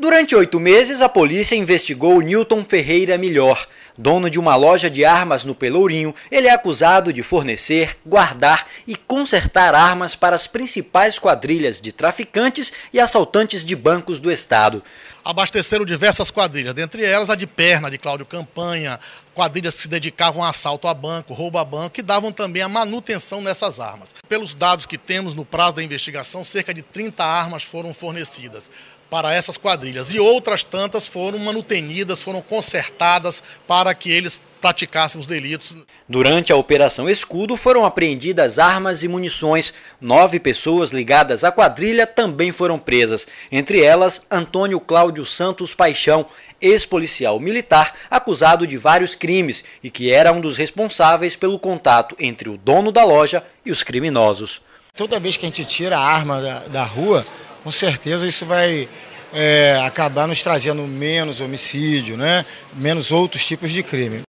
Durante oito meses, a polícia investigou Newton Ferreira Melhor. Dono de uma loja de armas no Pelourinho, ele é acusado de fornecer, guardar e consertar armas para as principais quadrilhas de traficantes e assaltantes de bancos do Estado. Abasteceram diversas quadrilhas, dentre elas a de Perna, de Cláudio Campanha, quadrilhas que se dedicavam a assalto a banco, roubo a banco e davam também a manutenção nessas armas. Pelos dados que temos no prazo da investigação, cerca de 30 armas foram fornecidas para essas quadrilhas e outras tantas foram manutenidas, foram consertadas para que eles praticassem os delitos. Durante a Operação Escudo foram apreendidas armas e munições. Nove pessoas ligadas à quadrilha também foram presas, entre elas Antônio Cláudio Santos Paixão, ex-policial militar acusado de vários crimes crimes e que era um dos responsáveis pelo contato entre o dono da loja e os criminosos. Toda vez que a gente tira a arma da, da rua, com certeza isso vai é, acabar nos trazendo menos homicídio, né? menos outros tipos de crime.